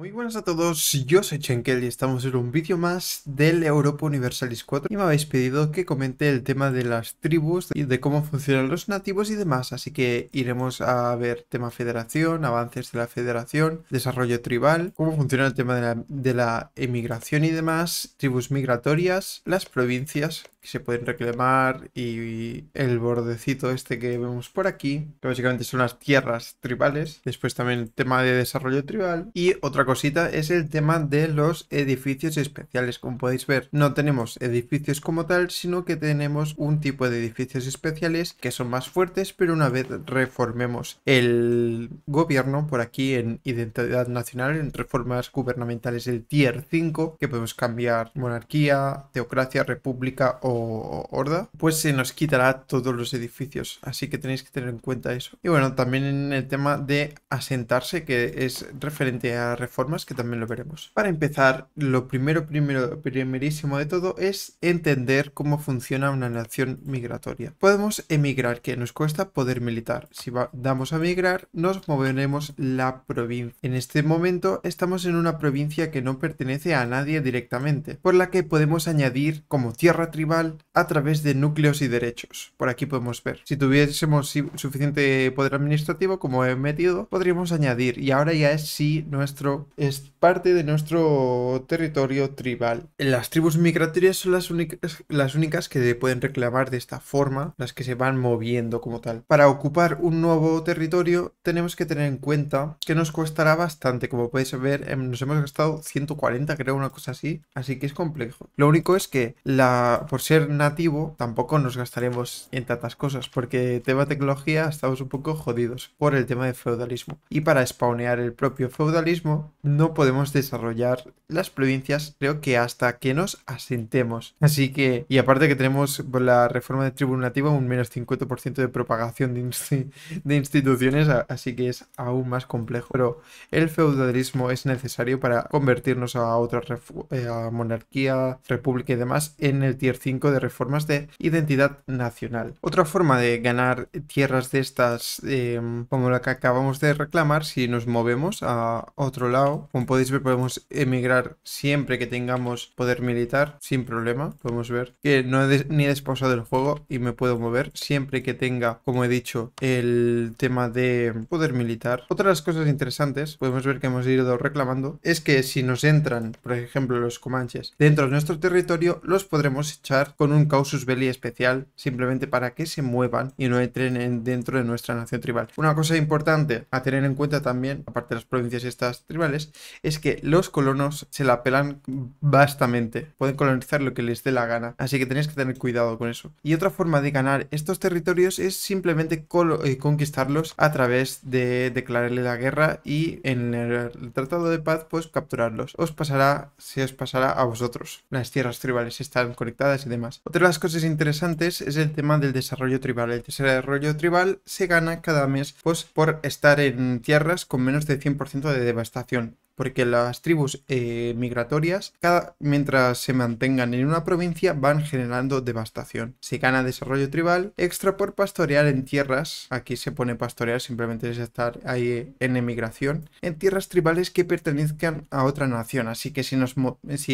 Muy buenas a todos, yo soy Chenkel y estamos en un vídeo más del Europa Universalis 4 y me habéis pedido que comente el tema de las tribus y de cómo funcionan los nativos y demás, así que iremos a ver tema federación, avances de la federación, desarrollo tribal, cómo funciona el tema de la, de la emigración y demás, tribus migratorias, las provincias, que se pueden reclamar y el bordecito este que vemos por aquí, que básicamente son las tierras tribales. Después también el tema de desarrollo tribal y otra cosita es el tema de los edificios especiales. Como podéis ver, no tenemos edificios como tal, sino que tenemos un tipo de edificios especiales que son más fuertes, pero una vez reformemos el gobierno por aquí en identidad nacional, en reformas gubernamentales del tier 5, que podemos cambiar monarquía, teocracia, república o horda, pues se nos quitará todos los edificios. Así que tenéis que tener en cuenta eso. Y bueno, también en el tema de asentarse, que es referente a reformas, que también lo veremos. Para empezar, lo primero, primero, primerísimo de todo es entender cómo funciona una nación migratoria. Podemos emigrar, que nos cuesta poder militar. Si damos a emigrar, nos moveremos la provincia. En este momento estamos en una provincia que no pertenece a nadie directamente, por la que podemos añadir como tierra tribal a través de núcleos y derechos. Por aquí podemos ver. Si tuviésemos suficiente poder administrativo, como he metido, podríamos añadir. Y ahora ya es si nuestro. Es parte de nuestro territorio tribal. Las tribus migratorias son las únicas, las únicas que pueden reclamar de esta forma, las que se van moviendo como tal. Para ocupar un nuevo territorio, tenemos que tener en cuenta que nos costará bastante. Como podéis ver, em, nos hemos gastado 140, creo, una cosa así. Así que es complejo. Lo único es que la. Por si ser nativo, tampoco nos gastaremos en tantas cosas, porque tema tecnología estamos un poco jodidos por el tema de feudalismo. Y para spawnear el propio feudalismo, no podemos desarrollar las provincias, creo que hasta que nos asentemos. Así que, y aparte que tenemos la reforma de tribu nativa un menos 50% de propagación de, instituciones, así que es aún más complejo. Pero el feudalismo es necesario para convertirnos a otra eh, monarquía, república y demás en el tier 5 de reformas de identidad nacional. Otra forma de ganar tierras de estas, em, como la que acabamos de reclamar, si nos movemos a otro lado, como podéis ver, podemos emigrar siempre que tengamos poder militar, sin problema. Podemos ver que no he ni despausado el juego y me puedo mover siempre que tenga, como he dicho, el tema de poder militar. Otra de las cosas interesantes, podemos ver que hemos ido reclamando, es que si nos entran, por ejemplo, los comanches dentro de nuestro territorio, los podremos echar con un causus belli especial simplemente para que se muevan y no entren dentro de nuestra nación tribal. Una cosa importante a tener en cuenta también, aparte de las provincias estas tribales, es que los colonos se la pelan vastamente. Pueden colonizar lo que les dé la gana, así que tenéis que tener cuidado con eso. Y otra forma de ganar estos territorios es simplemente eh, conquistarlos a través de declararle la guerra y en el tratado de paz pues capturarlos. Os pasará, si os pasará a vosotros. Las tierras tribales están conectadas y demás otra de las cosas interesantes es el tema del desarrollo tribal. El desarrollo tribal se gana cada mes pues, por estar en tierras con menos de 100% de devastación porque las tribus eh, migratorias, mientras se mantengan en una provincia, van generando devastación. Se gana desarrollo tribal, extra por pastorear en tierras, aquí se pone pastorear, simplemente es estar ahí en emigración, en tierras tribales que pertenezcan a otra nación. Así que si,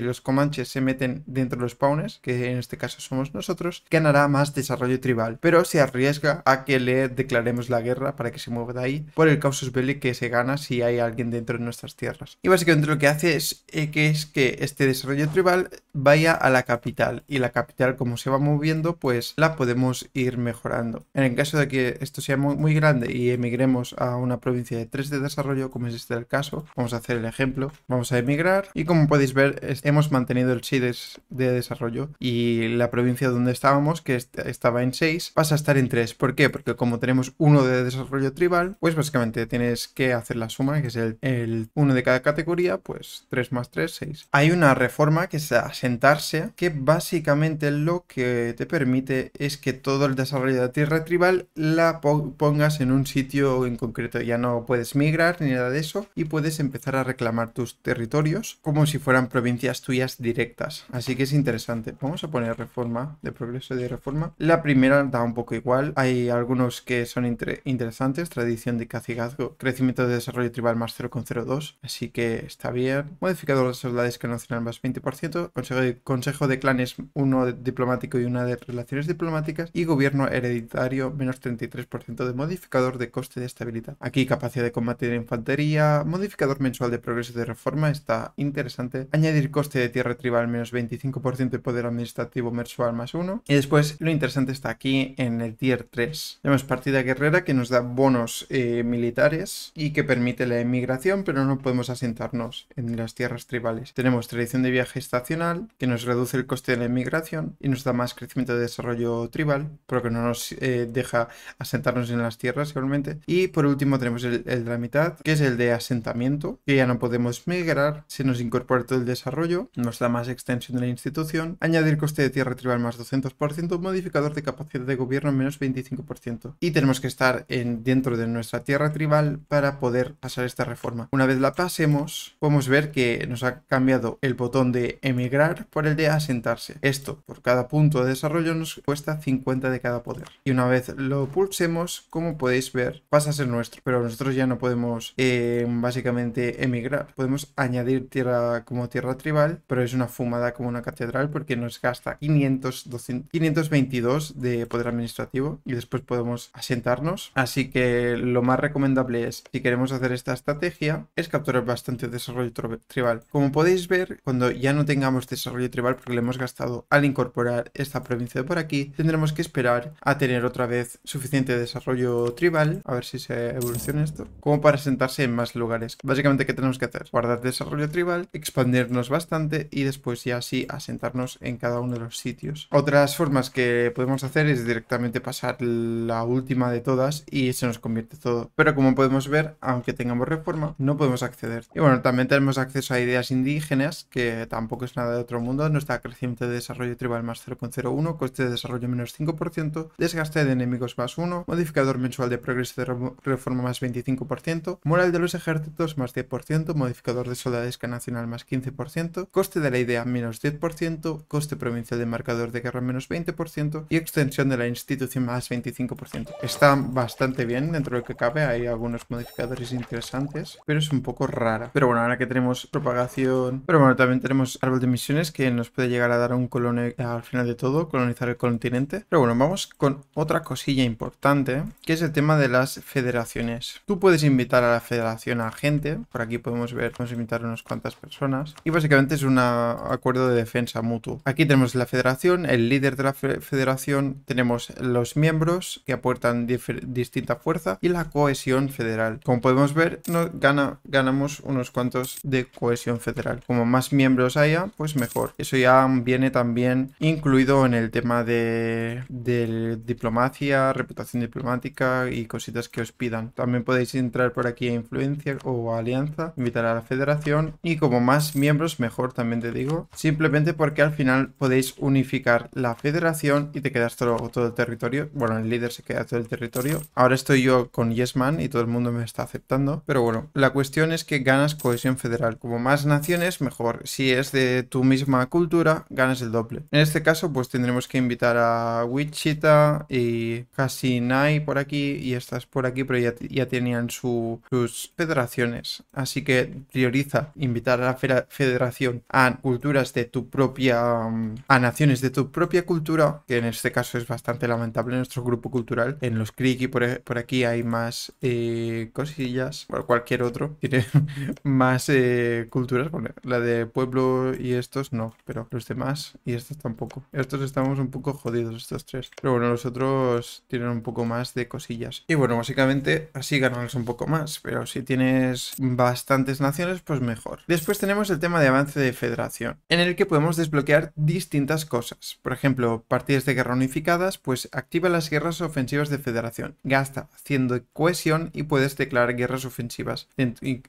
los comanches se meten dentro de los paunes, que en este caso somos nosotros, ganará más desarrollo tribal, pero se arriesga a que le declaremos la guerra para que se mueva de ahí por el causus belli que se gana si hay alguien dentro de nuestras tierras. Y básicamente lo que hace es eh, que, es que este desarrollo tribal vaya a la capital. Y la capital, como se va moviendo, pues la podemos ir mejorando. En el caso de que esto sea muy, grande y emigremos a una provincia de 3 de desarrollo, como es este el caso, vamos a hacer el ejemplo. Vamos a emigrar y como podéis ver, hemos mantenido el 6 de desarrollo y la provincia donde estábamos, que estaba en 6, pasa a estar en 3. ¿Por qué? Porque como tenemos uno de desarrollo tribal, pues básicamente tienes que hacer la suma, que es el, el 1 de cada categoría, pues 3 más 3, 6. Hay una reforma que es asentarse, que básicamente lo que te permite es que todo el desarrollo de tierra tribal la pongas en un sitio en concreto. Ya no puedes migrar ni nada de eso y puedes empezar a reclamar tus territorios como si fueran provincias tuyas directas. Así que es interesante. Vamos a poner reforma de progreso de reforma. La primera da un poco igual. Hay algunos que son interesantes. Tradición de cacigazgo, crecimiento de desarrollo tribal más 0,02. Así que está bien. Modificador de soldades nacional más 20%, consejo de, consejo de clanes uno diplomático y una de relaciones diplomáticas y gobierno hereditario menos 33% de modificador de coste de estabilidad. Aquí capacidad de combate de infantería, modificador mensual de progreso de reforma, está interesante. Añadir coste de tierra tribal menos 25% de poder administrativo mensual más uno, Y después lo interesante está aquí en el tier 3. Tenemos partida guerrera que nos da bonos eh, militares y que permite la emigración, pero no podemos asentarnos en las tierras tribales. Tenemos tradición de viaje estacional, que nos reduce el coste de la inmigración y nos da más crecimiento de desarrollo tribal, pero que no nos eh, deja asentarnos en las tierras seguramente Y por último tenemos el, de la mitad, que es el de asentamiento, que ya no podemos migrar, se nos incorpora todo el desarrollo, nos da más extensión de la institución, añadir coste de tierra tribal más 200%, modificador de capacidad de gobierno menos 25%. Y tenemos que estar dentro de nuestra tierra tribal para poder pasar esta reforma. Una vez la pase, podemos ver que nos ha cambiado el botón de emigrar por el de asentarse. Esto, por cada punto de desarrollo, nos cuesta 50 de cada poder. Y una vez lo pulsemos, como podéis ver, pasa a ser nuestro. Pero nosotros ya no podemos eh, básicamente emigrar. Podemos añadir tierra como tierra tribal, pero es una fumada como una catedral porque nos gasta 500, 522 de poder administrativo y después podemos asentarnos. Así que lo más recomendable es, si queremos hacer esta estrategia, es capturar bastante desarrollo tribal. Como podéis ver, cuando ya no tengamos desarrollo tribal porque le hemos gastado al incorporar esta provincia de por aquí, tendremos que esperar a tener otra vez suficiente desarrollo tribal, a ver si se evoluciona esto, como para sentarse en más lugares. Básicamente, ¿qué tenemos que hacer? Guardar desarrollo tribal, expandirnos bastante y después ya así asentarnos en cada uno de los sitios. Otras formas que podemos hacer es directamente pasar la última de todas y se nos convierte todo. Pero como podemos ver, aunque tengamos reforma, no podemos acceder y bueno, también tenemos acceso a ideas indígenas, que tampoco es nada de otro mundo. Nuestra creciente de desarrollo tribal más 0,01, coste de desarrollo menos 5%, desgaste de enemigos más 1, modificador mensual de progreso de reforma más 25%, moral de los ejércitos más 10%, modificador de soldadesca nacional más 15%, coste de la idea menos 10%, coste provincial de marcador de guerra menos 20% y extensión de la institución más 25%. Está bastante bien dentro de lo que cabe, hay algunos modificadores interesantes, pero es un poco raro pero bueno, ahora que tenemos propagación... Pero bueno, también tenemos árbol de misiones que nos puede llegar a dar un colon eh, al final de todo, colonizar el continente. Pero bueno, vamos con otra cosilla importante, que es el tema de las federaciones. Tú puedes invitar a la federación a gente. Por aquí podemos ver, podemos invitar a unas cuantas personas. Y básicamente es un acuerdo de defensa mutuo. Aquí tenemos la federación, el líder de la federación, tenemos los miembros que aportan distinta fuerza y la cohesión federal. Como podemos ver, no, gana, ganamos unos cuantos de cohesión federal. Como más miembros haya, pues mejor. Eso ya viene también incluido en el tema de, de diplomacia, reputación diplomática y cositas que os pidan. También podéis entrar por aquí a influencia o alianza, invitar a la federación y como más miembros mejor también te digo. Simplemente porque al final podéis unificar la federación y te quedas todo, todo el territorio. Bueno, el líder se queda todo el territorio. Ahora estoy yo con Yesman y todo el mundo me está aceptando. Pero bueno, la cuestión es que ganas cohesión federal. Como más naciones, mejor. Si es de tu misma cultura, ganas el doble. En este caso, pues tendremos que invitar a Wichita y Casinay por aquí y estas por aquí, pero ya, tenían sus federaciones. Así que prioriza invitar a la federación a culturas de tu propia... a naciones de tu propia cultura, que en este caso es bastante lamentable nuestro grupo cultural. En los Creek y por, por aquí hay más eh, cosillas, o cualquier otro. Tiene más eh, culturas. la de pueblo y estos no, pero los demás y estos tampoco. Estos estamos un poco jodidos, estos tres. Pero bueno, los otros tienen un poco más de cosillas. Y bueno, básicamente así ganas un poco más, pero si tienes bastantes naciones, pues mejor. Después tenemos el tema de avance de federación, en el que podemos desbloquear distintas cosas. Por ejemplo, partidas de guerra unificadas, pues activa las guerras ofensivas de federación. Gasta haciendo cohesión y puedes declarar guerras ofensivas.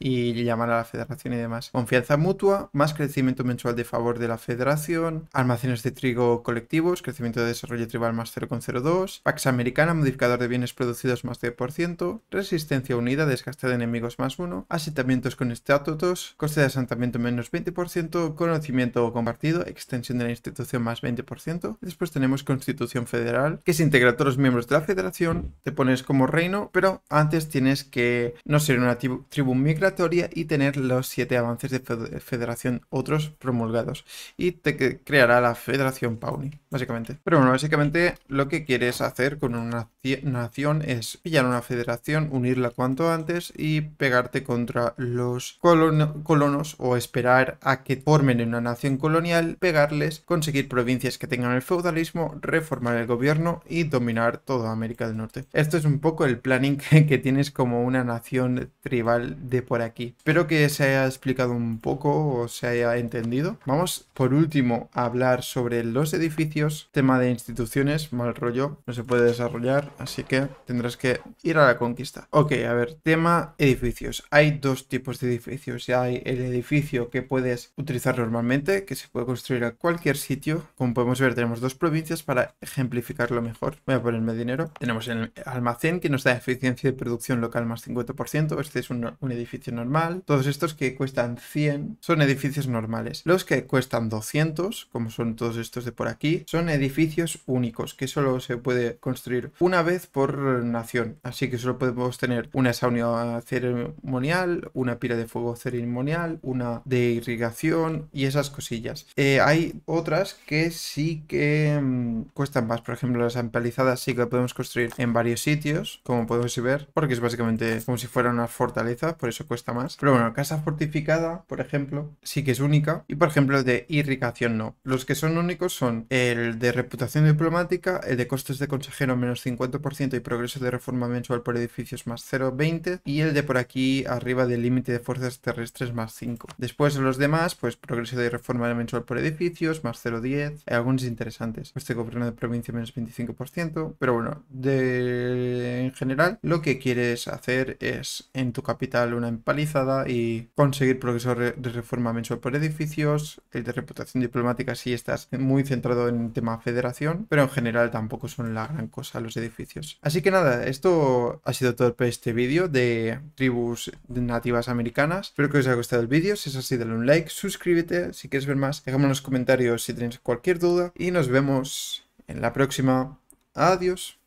y llamar a la federación y demás. Confianza mutua, más crecimiento mensual de favor de la federación, almacenes de trigo colectivos, crecimiento de desarrollo tribal más 0,02, Pax Americana, modificador de bienes producidos más 10%, resistencia unida, desgaste de enemigos más 1, asentamientos con estatutos, coste de asentamiento menos 20%, conocimiento compartido, extensión de la institución más 20%, después tenemos constitución federal, que se integra a todos los miembros de la federación, te pones como reino, pero antes tienes que no ser una tribu migratoria, y tener los siete avances de Federación otros promulgados. Y te creará la Federación Pauni, básicamente. Pero bueno, básicamente lo que quieres hacer con una nación es pillar una federación, unirla cuanto antes y pegarte contra los colonos o esperar a que formen una nación colonial, pegarles, conseguir provincias que tengan el feudalismo, reformar el gobierno y dominar toda América del Norte. Esto es un poco el planning que tienes como una nación tribal de por aquí. Espero que se haya explicado un poco o se haya entendido. Vamos por último a hablar sobre los edificios, tema de instituciones, mal rollo, no se puede desarrollar, así que tendrás que ir a la conquista. Ok, a ver, tema edificios. Hay dos tipos de edificios. Hay el edificio que puedes utilizar normalmente, que se puede construir a cualquier sitio. Como podemos ver, tenemos dos provincias para ejemplificarlo mejor. Voy a ponerme dinero. Tenemos el almacén que nos da eficiencia de producción local más 50%. Este es un edificio normal todos estos que cuestan 100 son edificios normales. Los que cuestan 200, como son todos estos de por aquí, son edificios únicos, que solo se puede construir una vez por nación. Así que solo podemos tener una sauna ceremonial, una pira de fuego ceremonial, una de irrigación y esas cosillas. Eh, hay otras que sí que mm, cuestan más, por ejemplo las empalizadas sí que podemos construir en varios sitios, como podemos ver, porque es básicamente como si fuera una fortaleza, por eso cuesta más. Pero bueno, casa fortificada, por ejemplo, sí que es única. Y por ejemplo, el de irrigación no. Los que son únicos son el de reputación diplomática, el de costes de consejero menos 50% y progreso de reforma mensual por edificios más 0,20 y el de por aquí arriba del límite de fuerzas terrestres más 5. Después los demás, pues progreso de reforma mensual por edificios más 0,10. Hay algunos interesantes. Este gobierno de provincia menos 25%. Pero bueno, de... en general lo que quieres hacer es en tu capital una empaliza y conseguir progreso de reforma mensual por edificios, el de reputación diplomática si sí estás muy centrado en el tema federación, pero en general tampoco son la gran cosa los edificios. Así que nada, esto ha sido todo para este vídeo de tribus nativas americanas. Espero que os haya gustado el vídeo, si es así dale un like, suscríbete si quieres ver más, déjame en los comentarios si tenéis cualquier duda y nos vemos en la próxima. Adiós.